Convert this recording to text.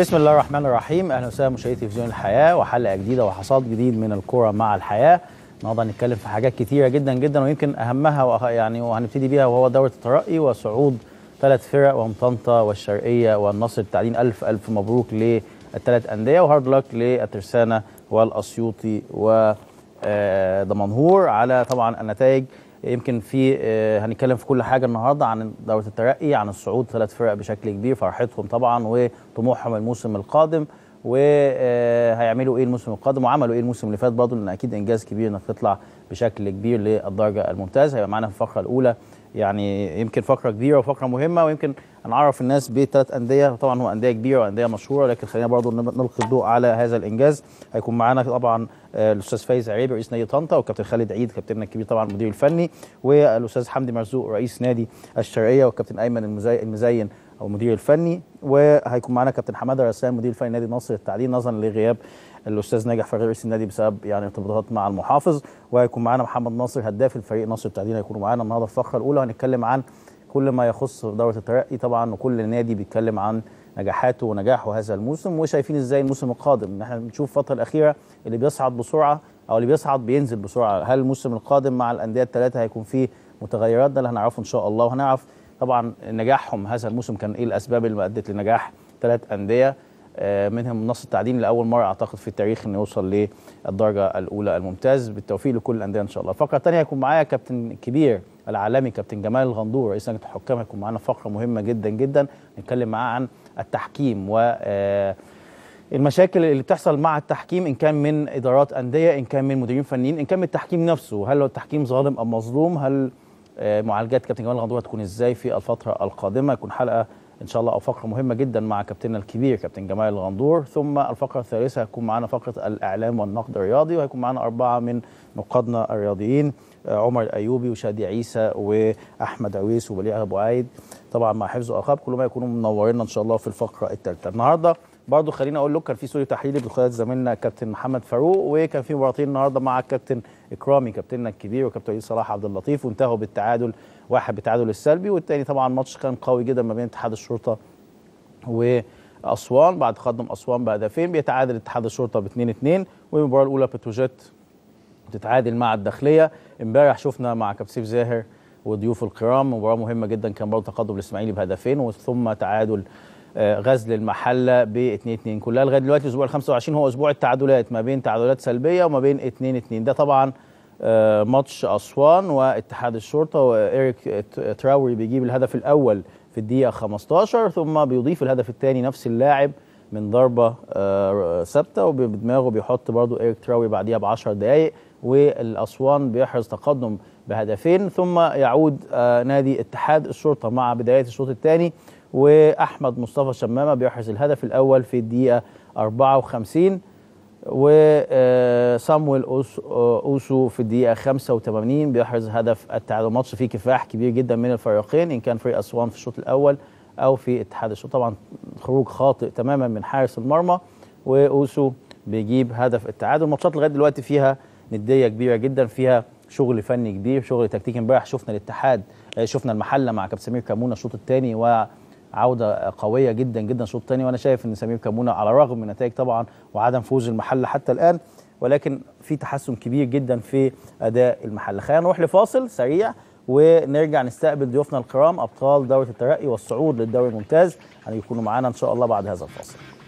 بسم الله الرحمن الرحيم اهلا وسهلا مشاهدي تلفزيون الحياه وحلقه جديده وحصاد جديد من الكوره مع الحياه النهارده هنتكلم في حاجات كثيره جدا جدا ويمكن اهمها يعني وهنبتدي بيها وهو دوره الترقي وصعود ثلاث فرق وهم طنطا والشرقيه والنصر التعليم الف الف مبروك للثلاث انديه وهارد لك للترسانه والاسيوطي ودمنهور آه، على طبعا النتائج يمكن في آه، هنتكلم في كل حاجه النهارده عن دوره الترقي عن الصعود ثلاث فرق بشكل كبير فرحتهم طبعا وطموحهم الموسم القادم وهيعملوا آه، ايه الموسم القادم وعملوا ايه الموسم اللي فات برضه لان اكيد انجاز كبير انك تطلع بشكل كبير للدرجه الممتازه هيبقى معانا في الفقره الاولى يعني يمكن فقره كبيره وفقره مهمه ويمكن هنعرف الناس بثلاث انديه طبعا هو انديه كبيره وانديه مشهوره لكن خلينا برضه نلقي الضوء على هذا الانجاز هيكون معانا طبعا آه، الاستاذ فايز عريبي رئيس نادي طنطا والكابتن خالد عيد كابتننا الكبير طبعا المدير الفني والاستاذ حمدي مرزوق رئيس نادي الشرقيه والكابتن ايمن المزين او المدير الفني وهيكون معانا كابتن حماده رسام مدير فني نادي النصر للتعليم نظرا لغياب الاستاذ ناجح فريق رئيس النادي بسبب يعني ارتباطات مع المحافظ وهيكون معانا محمد ناصر هداف الفريق نصر التعديل هيكونوا معانا النهارده الفقره الاولى هنتكلم عن كل ما يخص دوره الترقي طبعا وكل نادي بيتكلم عن نجاحاته ونجاحه هذا الموسم وشايفين ازاي الموسم القادم ان احنا بنشوف الفتره الاخيره اللي بيصعد بسرعه او اللي بيصعد بينزل بسرعه هل الموسم القادم مع الانديه الثلاثه هيكون فيه متغيرات ده اللي هنعرفه ان شاء الله وهنعرف طبعا نجاحهم هذا الموسم كان ايه الاسباب اللي ادت لنجاح ثلاث انديه آه، منهم نص التعدين لاول مره اعتقد في التاريخ انه يوصل للدرجه الاولى الممتاز بالتوفيق لكل الانديه ان شاء الله الفقره الثانيه هيكون معايا كابتن كبير العالمي كابتن جمال الغندور رئيس لجنه الحكام هيكون معانا فقره مهمه جدا جدا نتكلم معاه عن التحكيم و آه، المشاكل اللي بتحصل مع التحكيم ان كان من ادارات انديه ان كان من مديرين فنيين ان كان من التحكيم نفسه هل هو التحكيم ظالم ام مظلوم هل آه، معالجات كابتن جمال الغندور هتكون ازاي في الفتره القادمه يكون حلقه ان شاء الله او فقره مهمه جدا مع كابتننا الكبير كابتن جمال الغندور ثم الفقره الثالثه هيكون معانا فقره الاعلام والنقد الرياضي وهيكون معانا اربعه من نقادنا الرياضيين آه، عمر الايوبي وشادي عيسى واحمد عويس وبليغ ابو عايد طبعا مع حفظ واخاب ما يكونوا منورينا ان شاء الله في الفقره الثالثه النهارده برضه خليني اقول لك كان في استوديو تحليلي بقياده زميلنا كابتن محمد فاروق وكان في مباراتين النهارده مع الكابتن اكرامي كابتننا الكبير وكابتن صلاح عبد اللطيف وانتهوا بالتعادل واحد بالتعادل السلبي والتاني طبعا ماتش كان قوي جدا ما بين اتحاد الشرطه واسوان بعد تقدم اسوان بهدفين بيتعادل اتحاد الشرطه ب 2 2 والمباراه الاولى بتروجيت بتتعادل مع الداخليه امبارح شفنا مع كابتن سيف زاهر وضيوف الكرام مباراه مهمه جدا كان برضه تقدم الاسماعيلي بهدفين وثم تعادل آه، غزل المحله ب 2 2 كلها لغايه دلوقتي الاسبوع ال 25 هو اسبوع التعادلات ما بين تعادلات سلبيه وما بين 2 2 ده طبعا آه، ماتش اسوان واتحاد الشرطه وايريك تراوري بيجيب الهدف الاول في الدقيقه 15 ثم بيضيف الهدف الثاني نفس اللاعب من ضربه آه، ثابته وبدماغه بيحط برضو ايريك تراوري بعديها ب 10 دقائق والاسوان بيحرز تقدم بهدفين ثم يعود نادي اتحاد الشرطه مع بدايه الشوط الثاني واحمد مصطفى شمامه بيحرز الهدف الاول في الدقيقه 54 وصامويل آه، آه، اوسو في الدقيقه 85 بيحرز هدف التعادل الماتش فيه كفاح كبير جدا من الفريقين ان كان فريق اسوان في الشوط الاول او في اتحاد الشوط طبعا خروج خاطئ تماما من حارس المرمى واوسو بيجيب هدف التعادل الماتشات لغايه دلوقتي فيها نديه كبيره جدا فيها شغل فني كبير شغل تكتيكي امبارح شفنا الاتحاد آه، شفنا المحله مع كابتن سمير كامونه الشوط الثاني و عوده قويه جدا جدا شوط ثاني وانا شايف ان سمير كمونه على الرغم من النتائج طبعا وعدم فوز المحله حتى الان ولكن في تحسن كبير جدا في اداء المحله خلينا نروح لفاصل سريع ونرجع نستقبل ضيوفنا الكرام ابطال دوره الترقي والصعود للدوري الممتاز هيكونوا يعني معانا ان شاء الله بعد هذا الفاصل